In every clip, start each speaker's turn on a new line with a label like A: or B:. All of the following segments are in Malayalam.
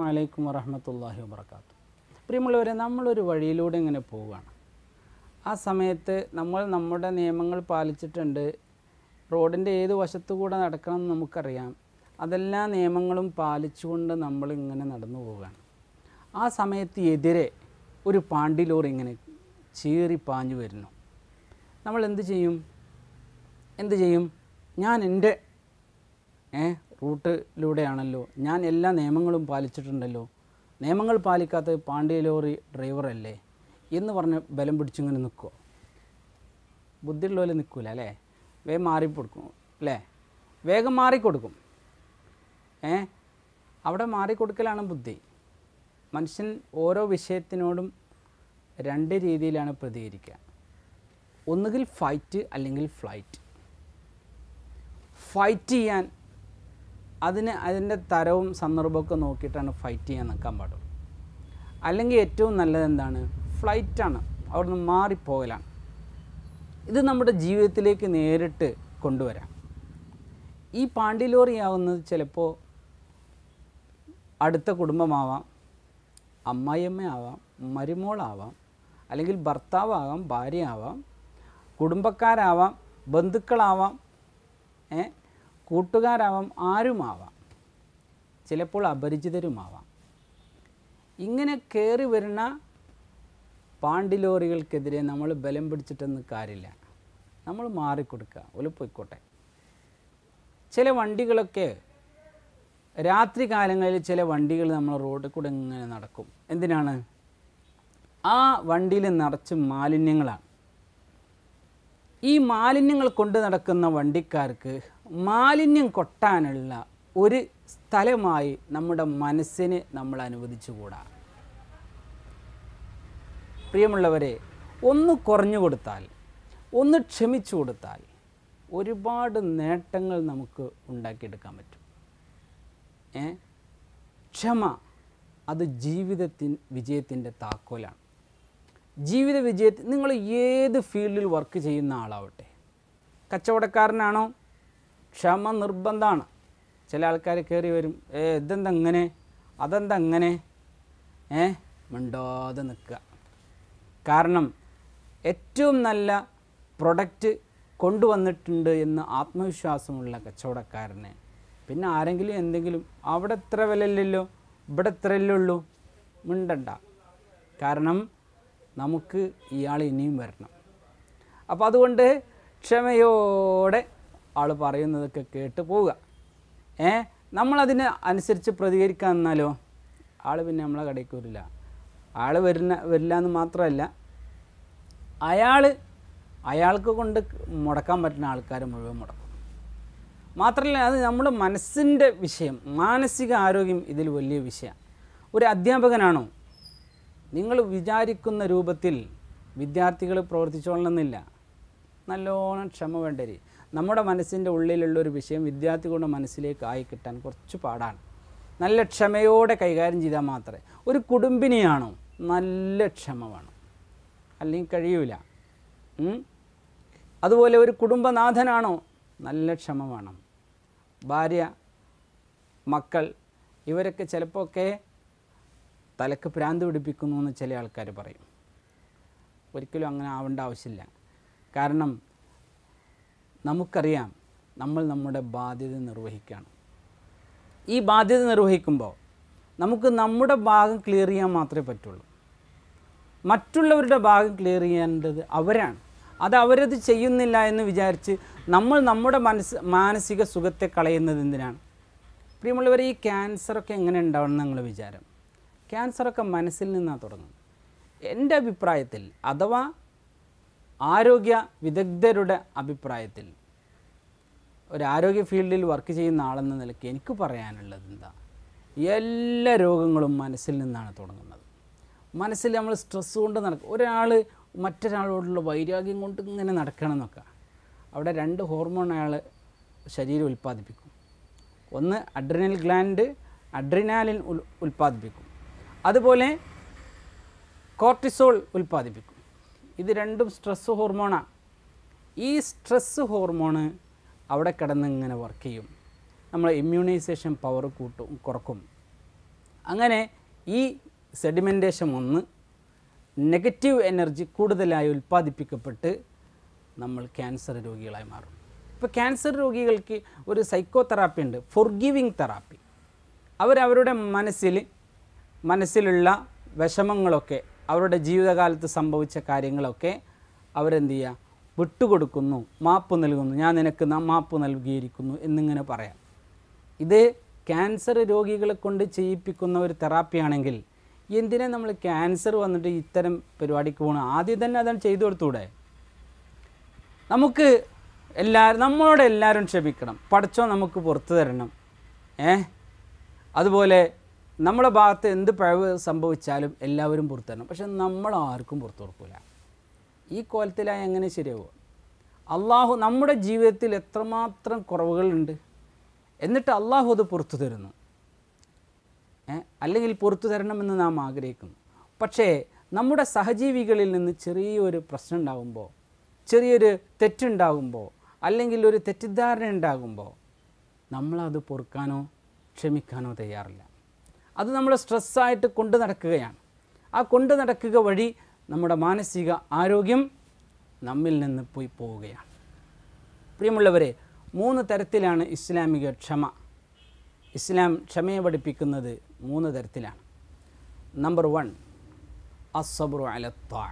A: അസ്സാം വലൈക്കും വറഹമത്തല്ലാഹി വാബർക്കാത്തു പ്രിയമുള്ളവരെ നമ്മളൊരു വഴിയിലൂടെ ഇങ്ങനെ പോവുകയാണ് ആ സമയത്ത് നമ്മൾ നമ്മുടെ നിയമങ്ങൾ പാലിച്ചിട്ടുണ്ട് റോഡിൻ്റെ ഏത് വശത്തു കൂടെ നടക്കണം എന്ന് നമുക്കറിയാം അതെല്ലാ നിയമങ്ങളും പാലിച്ചുകൊണ്ട് നമ്മളിങ്ങനെ നടന്നു പോവുകയാണ് ആ സമയത്ത് എതിരെ ഒരു പാണ്ടിലോർ ഇങ്ങനെ ചീറി പാഞ്ഞു വരുന്നു നമ്മൾ എന്ത് ചെയ്യും എന്ത് ചെയ്യും ഞാൻ എൻ്റെ ഏ റൂട്ടിലൂടെയാണല്ലോ ഞാൻ എല്ലാ നിയമങ്ങളും പാലിച്ചിട്ടുണ്ടല്ലോ നിയമങ്ങൾ പാലിക്കാത്ത പാണ്ഡ്യ ലോറി ഡ്രൈവറല്ലേ എന്ന് പറഞ്ഞ് ബലം പിടിച്ചിങ്ങനെ നിൽക്കുമോ ബുദ്ധിയുള്ളവരെ നിൽക്കില്ല അല്ലേ വേഗം മാറിക്കൊടുക്കും അല്ലേ വേഗം മാറിക്കൊടുക്കും ഏ അവിടെ മാറിക്കൊടുക്കലാണ് ബുദ്ധി മനുഷ്യൻ ഓരോ വിഷയത്തിനോടും രണ്ട് രീതിയിലാണ് പ്രതികരിക്കുക ഒന്നുകിൽ ഫൈറ്റ് അല്ലെങ്കിൽ ഫ്ലൈറ്റ് ഫൈറ്റ് ചെയ്യാൻ അതിന് അതിൻ്റെ തരവും സന്ദർഭമൊക്കെ നോക്കിയിട്ടാണ് ഫൈറ്റ് ചെയ്യാൻ നിൽക്കാൻ പാടുള്ളൂ അല്ലെങ്കിൽ ഏറ്റവും നല്ലത് എന്താണ് ഫ്ലൈറ്റാണ് അവിടുന്ന് മാറിപ്പോകലാണ് ഇത് നമ്മുടെ ജീവിതത്തിലേക്ക് നേരിട്ട് കൊണ്ടുവരാം ഈ ആവുന്നത് ചിലപ്പോൾ അടുത്ത കുടുംബമാവാം അമ്മായിയമ്മയാവാം മരുമോളാവാം അല്ലെങ്കിൽ ഭർത്താവാകാം ഭാര്യയാവാം കുടുംബക്കാരാവാം ബന്ധുക്കളാവാം ഏ കൂട്ടുകാരാവാം ആരുമാവാം ചിലപ്പോൾ അപരിചിതരുമാവാം ഇങ്ങനെ കയറി വരുന്ന പാണ്ടിലോറികൾക്കെതിരെ നമ്മൾ ബലം പിടിച്ചിട്ടൊന്നും കാര്യമില്ല നമ്മൾ മാറിക്കൊടുക്കുക ഒലിപ്പോയിക്കോട്ടെ ചില വണ്ടികളൊക്കെ രാത്രി കാലങ്ങളിൽ ചില വണ്ടികൾ നമ്മൾ റോഡിൽ കൂടെ ഇങ്ങനെ നടക്കും എന്തിനാണ് ആ വണ്ടിയിൽ നിറച്ച് മാലിന്യങ്ങളാണ് ഈ മാലിന്യങ്ങൾ കൊണ്ട് നടക്കുന്ന വണ്ടിക്കാർക്ക് മാലിന്യം കൊട്ടാനുള്ള ഒരു സ്ഥലമായി നമ്മുടെ മനസ്സിന് നമ്മൾ അനുവദിച്ചുകൂടാ പ്രിയമുള്ളവരെ ഒന്ന് കുറഞ്ഞു കൊടുത്താൽ ഒന്ന് ക്ഷമിച്ചു കൊടുത്താൽ ഒരുപാട് നേട്ടങ്ങൾ നമുക്ക് ഉണ്ടാക്കിയെടുക്കാൻ പറ്റും ക്ഷമ അത് ജീവിതത്തിൻ വിജയത്തിൻ്റെ താക്കോലാണ് ജീവിത വിജയത്തിൽ നിങ്ങൾ ഏത് ഫീൽഡിൽ വർക്ക് ചെയ്യുന്ന ആളാവട്ടെ കച്ചവടക്കാരനാണോ ക്ഷമ നിർബന്ധമാണ് ചില ആൾക്കാർ കയറി വരും ഏ ഇതെന്താ അങ്ങനെ ഏ മിണ്ടാതെ നിൽക്കുക കാരണം ഏറ്റവും നല്ല പ്രൊഡക്റ്റ് കൊണ്ടുവന്നിട്ടുണ്ട് എന്ന് ആത്മവിശ്വാസമുള്ള കച്ചവടക്കാരന് പിന്നെ ആരെങ്കിലും എന്തെങ്കിലും അവിടെ ഇത്ര വിലയില്ലല്ലോ ഇവിടെ ഇത്രയല്ലേ ഉള്ളൂ മിണ്ടണ്ട കാരണം നമുക്ക് ഇയാൾ ഇനിയും വരണം അപ്പോൾ അതുകൊണ്ട് ക്ഷമയോടെ ആൾ പറയുന്നതൊക്കെ കേട്ട് പോവുക ഏ നമ്മളതിന് അനുസരിച്ച് പ്രതികരിക്കാൻ എന്നാലോ ആൾ പിന്നെ നമ്മളെ കടയ്ക്ക് വരില്ല ആൾ വരുന്ന വരില്ല എന്ന് മാത്രമല്ല അയാൾ അയാൾക്ക് കൊണ്ട് മുടക്കാൻ പറ്റുന്ന ആൾക്കാർ മുഴുവൻ മുടക്കും മാത്രമല്ല അത് നമ്മുടെ മനസ്സിൻ്റെ വിഷയം മാനസിക ആരോഗ്യം ഇതിൽ വലിയ വിഷയമാണ് ഒരു അധ്യാപകനാണോ നിങ്ങൾ വിചാരിക്കുന്ന രൂപത്തിൽ വിദ്യാർത്ഥികൾ പ്രവർത്തിച്ചോളണമെന്നില്ല നല്ലോണം ക്ഷമ വേണ്ടരി നമ്മുടെ മനസ്സിൻ്റെ ഉള്ളിലുള്ള ഒരു വിഷയം വിദ്യാർത്ഥികളുടെ മനസ്സിലേക്ക് ആയി കിട്ടാൻ കുറച്ച് പാടാണ് നല്ല ക്ഷമയോടെ കൈകാര്യം ചെയ്താൽ മാത്രമേ ഒരു കുടുംബിനിയാണോ നല്ല ക്ഷമ വേണം അല്ലെങ്കിൽ കഴിയൂല അതുപോലെ ഒരു കുടുംബനാഥനാണോ നല്ല ക്ഷമ വേണം ഭാര്യ മക്കൾ ഇവരൊക്കെ ചിലപ്പോഴൊക്കെ തലക്ക് പ്രാന്ത് പിടിപ്പിക്കുന്നു എന്ന് ചില ആൾക്കാർ പറയും ഒരിക്കലും അങ്ങനെ ആവേണ്ട ആവശ്യമില്ല കാരണം നമുക്കറിയാം നമ്മൾ നമ്മുടെ ബാധ്യത നിർവഹിക്കുകയാണ് ഈ ബാധ്യത നിർവഹിക്കുമ്പോൾ നമുക്ക് നമ്മുടെ ഭാഗം ക്ലിയർ ചെയ്യാൻ മാത്രമേ പറ്റുള്ളൂ മറ്റുള്ളവരുടെ ഭാഗം ക്ലിയർ ചെയ്യേണ്ടത് അവരാണ് അത് അവരത് ചെയ്യുന്നില്ല എന്ന് വിചാരിച്ച് നമ്മൾ നമ്മുടെ മനസ് മാനസിക സുഖത്തെ കളയുന്നത് എന്തിനാണ് പ്രിയമുള്ളവർ ഈ ക്യാൻസറൊക്കെ എങ്ങനെ ഉണ്ടാവണം എന്നുള്ള വിചാരം ക്യാൻസറൊക്കെ മനസ്സിൽ നിന്നാണ് തുടങ്ങുന്നത് എൻ്റെ അഭിപ്രായത്തിൽ അഥവാ ആരോഗ്യ വിദഗ്ധരുടെ അഭിപ്രായത്തിൽ ഒരു ആരോഗ്യ ഫീൽഡിൽ വർക്ക് ചെയ്യുന്ന ആളെന്ന നിലയ്ക്ക് എനിക്ക് പറയാനുള്ളത് എന്താ എല്ലാ രോഗങ്ങളും മനസ്സിൽ നിന്നാണ് തുടങ്ങുന്നത് മനസ്സിൽ നമ്മൾ സ്ട്രെസ് കൊണ്ട് നടക്കുക ഒരാൾ മറ്റൊരാളോടുള്ള വൈരാഗ്യം കൊണ്ട് ഇങ്ങനെ നടക്കണം എന്നൊക്കെ അവിടെ രണ്ട് ഹോർമോൺ അയാൾ ശരീരം ഉൽപ്പാദിപ്പിക്കും ഒന്ന് അഡ്രിനൽ ഗ്ലാൻഡ് അഡ്രിനാലിൻ ഉൽ ഉൽപ്പാദിപ്പിക്കും അതുപോലെ കോർട്ടിസോൾ ഉൽപ്പാദിപ്പിക്കും ഇത് രണ്ടും സ്ട്രെസ് ഹോർമോണാണ് ഈ സ്ട്രെസ് ഹോർമോണ് അവിടെ കിടന്ന് ഇങ്ങനെ വർക്ക് ചെയ്യും നമ്മൾ ഇമ്മ്യൂണൈസേഷൻ പവർ കൂട്ടും കുറക്കും അങ്ങനെ ഈ സെഡിമെൻറ്റേഷൻ ഒന്ന് നെഗറ്റീവ് എനർജി കൂടുതലായി ഉൽപ്പാദിപ്പിക്കപ്പെട്ട് നമ്മൾ ക്യാൻസർ രോഗികളായി മാറും ഇപ്പോൾ ക്യാൻസർ രോഗികൾക്ക് ഒരു സൈക്കോ തെറാപ്പി ഉണ്ട് ഫോർഗിവിങ് തെറാപ്പി അവരവരുടെ മനസ്സിൽ മനസ്സിലുള്ള വിഷമങ്ങളൊക്കെ അവരുടെ ജീവിതകാലത്ത് സംഭവിച്ച കാര്യങ്ങളൊക്കെ അവരെന്ത് ചെയ്യുക വിട്ടുകൊടുക്കുന്നു മാപ്പ് നൽകുന്നു ഞാൻ നിനക്ക് മാപ്പ് നൽകിയിരിക്കുന്നു എന്നിങ്ങനെ പറയാം ഇത് ക്യാൻസർ രോഗികളെ കൊണ്ട് ചെയ്യിപ്പിക്കുന്ന ഒരു തെറാപ്പിയാണെങ്കിൽ എന്തിനെ നമ്മൾ ക്യാൻസർ വന്നിട്ട് ഇത്തരം പരിപാടിക്ക് പോകണം ആദ്യം തന്നെ അതാണ് ചെയ്തു കൊടുത്തൂടെ നമുക്ക് എല്ലാവരും നമ്മളോട് എല്ലാവരും ക്ഷമിക്കണം പഠിച്ചോ നമുക്ക് പുറത്തു തരണം ഏ അതുപോലെ നമ്മളെ ഭാഗത്ത് എന്ത് പിഴവ് സംഭവിച്ചാലും എല്ലാവരും പുറത്തു പക്ഷെ നമ്മൾ ആർക്കും പുറത്തു കൊടുക്കില്ല ഈ കോലത്തിലായി എങ്ങനെ ശരിയാവുക അള്ളാഹു നമ്മുടെ ജീവിതത്തിൽ എത്രമാത്രം കുറവുകളുണ്ട് എന്നിട്ട് അള്ളാഹു അത് പുറത്തു തരുന്നു അല്ലെങ്കിൽ പുറത്തു തരണമെന്ന് നാം ആഗ്രഹിക്കുന്നു പക്ഷേ നമ്മുടെ സഹജീവികളിൽ നിന്ന് ചെറിയൊരു പ്രശ്നം ഉണ്ടാകുമ്പോൾ ചെറിയൊരു തെറ്റുണ്ടാകുമ്പോൾ അല്ലെങ്കിൽ ഒരു തെറ്റിദ്ധാരണ ഉണ്ടാകുമ്പോൾ നമ്മളത് പൊറുക്കാനോ ക്ഷമിക്കാനോ തയ്യാറില്ല അത് നമ്മൾ സ്ട്രെസ്സായിട്ട് കൊണ്ടു നടക്കുകയാണ് ആ കൊണ്ടു നടക്കുക വഴി നമ്മുടെ മാനസിക ആരോഗ്യം നമ്മിൽ നിന്ന് പോയി പോവുകയാണ് പ്രിയമുള്ളവരെ മൂന്ന് തരത്തിലാണ് ഇസ്ലാമിക ക്ഷമ ഇസ്ലാം ക്ഷമയെ പഠിപ്പിക്കുന്നത് മൂന്ന് തരത്തിലാണ് നമ്പർ വൺ അസബ്രു അലത്താ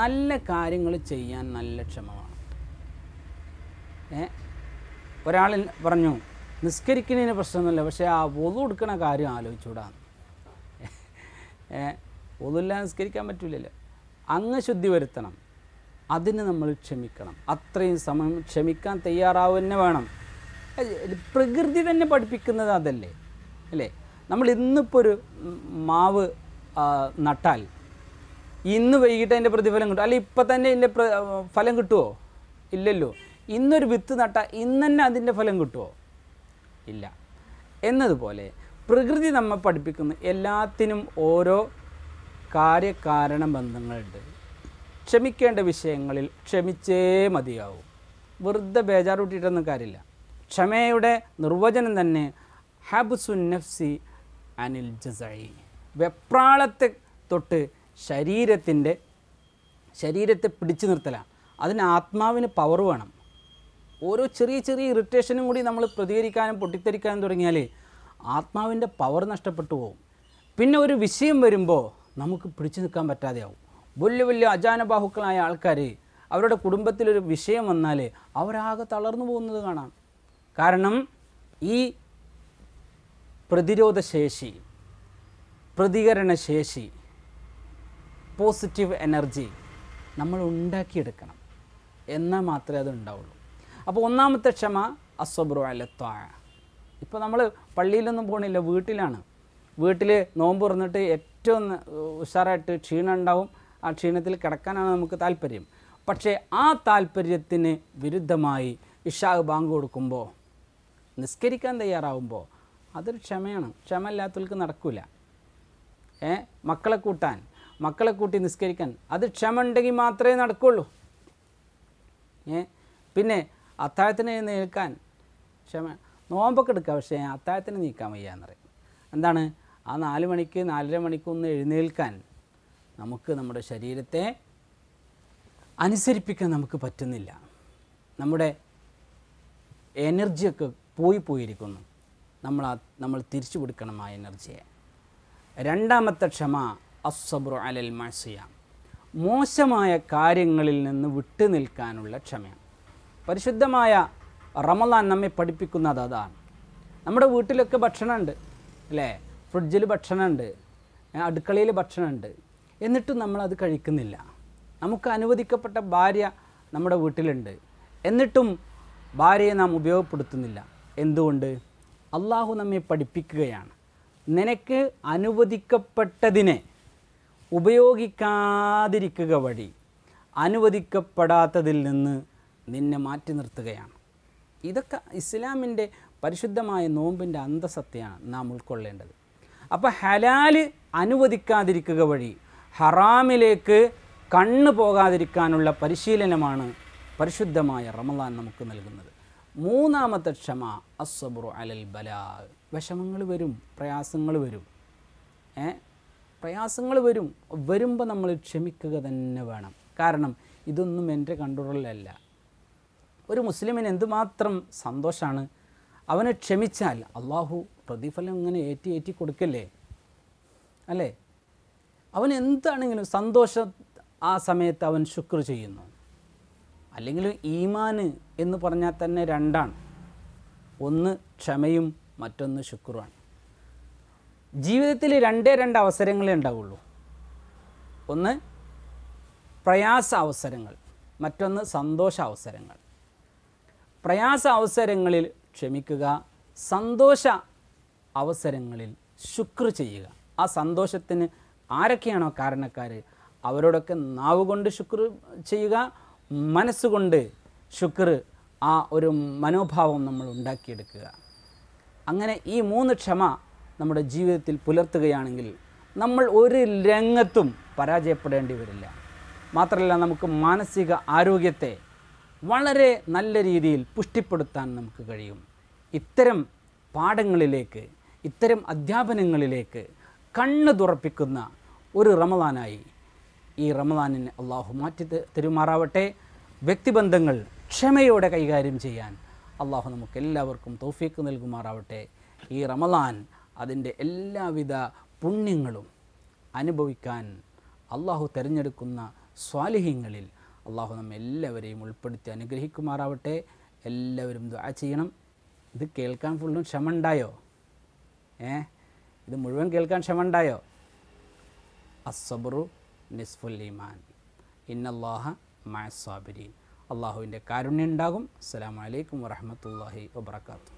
A: നല്ല കാര്യങ്ങൾ ചെയ്യാൻ നല്ല ക്ഷമ വേണം ഒരാൾ പറഞ്ഞു നിസ്കരിക്കുന്നതിന് പ്രശ്നമൊന്നുമില്ല പക്ഷേ ആ ഒതു എടുക്കുന്ന കാര്യം ആലോചിച്ചുകൂടാ ഒതുമില്ലാതെ നിസ്കരിക്കാൻ പറ്റില്ലല്ലോ അങ്ങ് ശുദ്ധി വരുത്തണം അതിന് നമ്മൾ ക്ഷമിക്കണം അത്രയും സമയം ക്ഷമിക്കാൻ തയ്യാറാവുക വേണം പ്രകൃതി തന്നെ പഠിപ്പിക്കുന്നത് അതല്ലേ അല്ലേ നമ്മൾ ഇന്നിപ്പോൾ ഒരു മാവ് നട്ടാൽ ഇന്ന് വൈകിട്ട് അതിൻ്റെ പ്രതിഫലം കിട്ടും അല്ലെങ്കിൽ ഇപ്പം തന്നെ ഇതിൻ്റെ ഫലം കിട്ടുമോ ഇല്ലല്ലോ ഇന്നൊരു വിത്ത് നട്ടാൽ ഇന്ന് തന്നെ അതിൻ്റെ ഫലം കിട്ടുമോ ഇല്ല എന്നതുപോലെ പ്രകൃതി നമ്മെ പഠിപ്പിക്കുന്ന എല്ലാത്തിനും ഓരോ കാര്യകാരണ ബന്ധങ്ങളുണ്ട് ക്ഷമിക്കേണ്ട വിഷയങ്ങളിൽ ക്ഷമിച്ചേ മതിയാവും വെറുതെ ബേജാറൂട്ടിയിട്ടൊന്നും കാര്യമില്ല ക്ഷമയുടെ നിർവചനം തന്നെ നഫ്സി അനിൽ ജസൈ വെപ്രാളത്തെ തൊട്ട് ശരീരത്തിൻ്റെ ശരീരത്തെ പിടിച്ചു നിർത്തലാണ് അതിന് ആത്മാവിന് പവർ വേണം ഓരോ ചെറിയ ചെറിയ ഇറിറ്റേഷനും കൂടി നമ്മൾ പ്രതികരിക്കാനും പൊട്ടിത്തെറിക്കാനും തുടങ്ങിയാൽ ആത്മാവിൻ്റെ പവർ നഷ്ടപ്പെട്ടു പോകും പിന്നെ ഒരു വിഷയം വരുമ്പോൾ നമുക്ക് പിടിച്ചു നിൽക്കാൻ പറ്റാതെയാവും വലിയ വലിയ അജാനബാഹുക്കളായ ആൾക്കാർ അവരുടെ കുടുംബത്തിലൊരു വിഷയം വന്നാൽ അവരാകെ തളർന്നു പോകുന്നത് കാണാം കാരണം ഈ പ്രതിരോധശേഷി പ്രതികരണശേഷി പോസിറ്റീവ് എനർജി നമ്മൾ ഉണ്ടാക്കിയെടുക്കണം എന്നാൽ മാത്രമേ അത് ഉണ്ടാവുള്ളൂ അപ്പോൾ ഒന്നാമത്തെ ക്ഷമ അസ്വബ്രു അലത്താ ഇപ്പോൾ നമ്മൾ പള്ളിയിലൊന്നും പോകണില്ല വീട്ടിലാണ് വീട്ടിൽ നോമ്പ് തുറന്നിട്ട് ഏറ്റവും ഉഷാറായിട്ട് ക്ഷീണം ഉണ്ടാവും ആ ക്ഷീണത്തിൽ കിടക്കാനാണ് നമുക്ക് താല്പര്യം പക്ഷേ ആ താല്പര്യത്തിന് വിരുദ്ധമായി ഇഷാവ് ബാങ്ക് കൊടുക്കുമ്പോൾ നിസ്കരിക്കാൻ തയ്യാറാവുമ്പോൾ അതൊരു ക്ഷമയാണ് ക്ഷമ ഇല്ലാത്തവർക്ക് നടക്കില്ല ഏ മക്കളെ കൂട്ടാൻ മക്കളെ കൂട്ടി നിസ്കരിക്കാൻ അത് ക്ഷമ ഉണ്ടെങ്കിൽ മാത്രമേ നടക്കുള്ളൂ ഏ പിന്നെ അത്താഴത്തിന് നീക്കാൻ ക്ഷമ നോമ്പൊക്കെ എടുക്കുക പക്ഷേ അത്താഴത്തിന് നീക്കാൻ വയ്യ എന്നറിയും എന്താണ് ആ നാല് മണിക്ക് നാലര ഒന്ന് എഴുന്നേൽക്കാൻ നമുക്ക് നമ്മുടെ ശരീരത്തെ അനുസരിപ്പിക്കാൻ നമുക്ക് പറ്റുന്നില്ല നമ്മുടെ എനർജിയൊക്കെ പോയി പോയിരിക്കുന്നു നമ്മൾ നമ്മൾ തിരിച്ചു കൊടുക്കണം ആ എനർജിയെ രണ്ടാമത്തെ ക്ഷമ അസബ്രു അലൽ മാസിയ മോശമായ കാര്യങ്ങളിൽ നിന്ന് വിട്ടു നിൽക്കാനുള്ള ക്ഷമയാണ് പരിശുദ്ധമായ റമലാൻ നമ്മെ പഠിപ്പിക്കുന്നത് അതാണ് നമ്മുടെ വീട്ടിലൊക്കെ ഭക്ഷണമുണ്ട് അല്ലേ ഫ്രിഡ്ജിൽ ഭക്ഷണമുണ്ട് അടുക്കളയിൽ ഭക്ഷണമുണ്ട് എന്നിട്ടും നമ്മളത് കഴിക്കുന്നില്ല നമുക്ക് അനുവദിക്കപ്പെട്ട ഭാര്യ നമ്മുടെ വീട്ടിലുണ്ട് എന്നിട്ടും ഭാര്യയെ നാം ഉപയോഗപ്പെടുത്തുന്നില്ല എന്തുകൊണ്ട് അള്ളാഹു നമ്മെ പഠിപ്പിക്കുകയാണ് നിനക്ക് അനുവദിക്കപ്പെട്ടതിനെ ഉപയോഗിക്കാതിരിക്കുക വഴി അനുവദിക്കപ്പെടാത്തതിൽ നിന്ന് നിന്നെ മാറ്റി നിർത്തുകയാണ് ഇതൊക്കെ ഇസ്ലാമിൻ്റെ പരിശുദ്ധമായ നോമ്പിൻ്റെ അന്തസത്തയാണ് നാം ഉൾക്കൊള്ളേണ്ടത് അപ്പോൾ ഹലാല് അനുവദിക്കാതിരിക്കുക വഴി ഹറാമിലേക്ക് കണ്ണു പോകാതിരിക്കാനുള്ള പരിശീലനമാണ് പരിശുദ്ധമായ റമദാൻ നമുക്ക് നൽകുന്നത് മൂന്നാമത്തെ ക്ഷമ അസ്സബുറു അലൽ ബലാ വിഷമങ്ങൾ വരും പ്രയാസങ്ങൾ വരും ഏ പ്രയാസങ്ങൾ വരും വരുമ്പോൾ നമ്മൾ ക്ഷമിക്കുക തന്നെ വേണം കാരണം ഇതൊന്നും എൻ്റെ കൺട്രോളിലല്ല ഒരു മുസ്ലിമിന് എന്തുമാത്രം സന്തോഷമാണ് അവനെ ക്ഷമിച്ചാൽ അള്ളാഹു പ്രതിഫലം ഇങ്ങനെ ഏറ്റി ഏറ്റി കൊടുക്കല്ലേ അല്ലേ അവൻ എന്താണെങ്കിലും സന്തോഷം ആ സമയത്ത് അവൻ ശുക്ർ ചെയ്യുന്നു അല്ലെങ്കിൽ ഈമാന് എന്ന് പറഞ്ഞാൽ തന്നെ രണ്ടാണ് ഒന്ന് ക്ഷമയും മറ്റൊന്ന് ശുക്രുവാണ് ജീവിതത്തിൽ രണ്ടേ രണ്ട് അവസരങ്ങളേ ഉണ്ടാവുള്ളൂ ഒന്ന് പ്രയാസ അവസരങ്ങൾ മറ്റൊന്ന് സന്തോഷ അവസരങ്ങൾ പ്രയാസ അവസരങ്ങളിൽ ക്ഷമിക്കുക സന്തോഷ അവസരങ്ങളിൽ ശുക്ർ ചെയ്യുക ആ സന്തോഷത്തിന് ആരൊക്കെയാണോ കാരണക്കാർ അവരോടൊക്കെ നാവ് കൊണ്ട് ശുക്ർ ചെയ്യുക മനസ്സുകൊണ്ട് ശുക്ർ ആ ഒരു മനോഭാവം നമ്മൾ ഉണ്ടാക്കിയെടുക്കുക അങ്ങനെ ഈ മൂന്ന് ക്ഷമ നമ്മുടെ ജീവിതത്തിൽ പുലർത്തുകയാണെങ്കിൽ നമ്മൾ ഒരു രംഗത്തും പരാജയപ്പെടേണ്ടി വരില്ല മാത്രമല്ല നമുക്ക് മാനസിക ആരോഗ്യത്തെ വളരെ നല്ല രീതിയിൽ പുഷ്ടിപ്പെടുത്താൻ നമുക്ക് കഴിയും ഇത്തരം പാഠങ്ങളിലേക്ക് ഇത്തരം അധ്യാപനങ്ങളിലേക്ക് കണ്ണ് തുറപ്പിക്കുന്ന ഒരു റമദാനായി ഈ റമദാനിന് അള്ളാഹു മാറ്റി തെരുമാറാവട്ടെ വ്യക്തിബന്ധങ്ങൾ ക്ഷമയോടെ കൈകാര്യം ചെയ്യാൻ അള്ളാഹു നമുക്ക് എല്ലാവർക്കും തോഫീക്ക് നൽകുമാറാവട്ടെ ഈ റമദാൻ അതിൻ്റെ എല്ലാവിധ പുണ്യങ്ങളും അനുഭവിക്കാൻ അള്ളാഹു തിരഞ്ഞെടുക്കുന്ന സ്വാലിഹ്യങ്ങളിൽ അള്ളാഹു നമ്മെ എല്ലാവരെയും ഉൾപ്പെടുത്തി അനുഗ്രഹിക്കുമാറാവട്ടെ എല്ലാവരും ദ ചെയ്യണം ഇത് കേൾക്കാൻ ഫുള്ളും ക്ഷമ ഉണ്ടായോ ഏ ഇത് മുഴുവൻ കേൾക്കാൻ ക്ഷമ ഉണ്ടായോ അസബറു നിസ്ഫുൽ ഈമാൻ ഇന്നല്ലാഹ മാസാബിരി അള്ളാഹുവിൻ്റെ കാരുണ്യം ഉണ്ടാകും അസ്സാം വലൈക്കും വറഹമത്തല്ലാഹി വാത്തു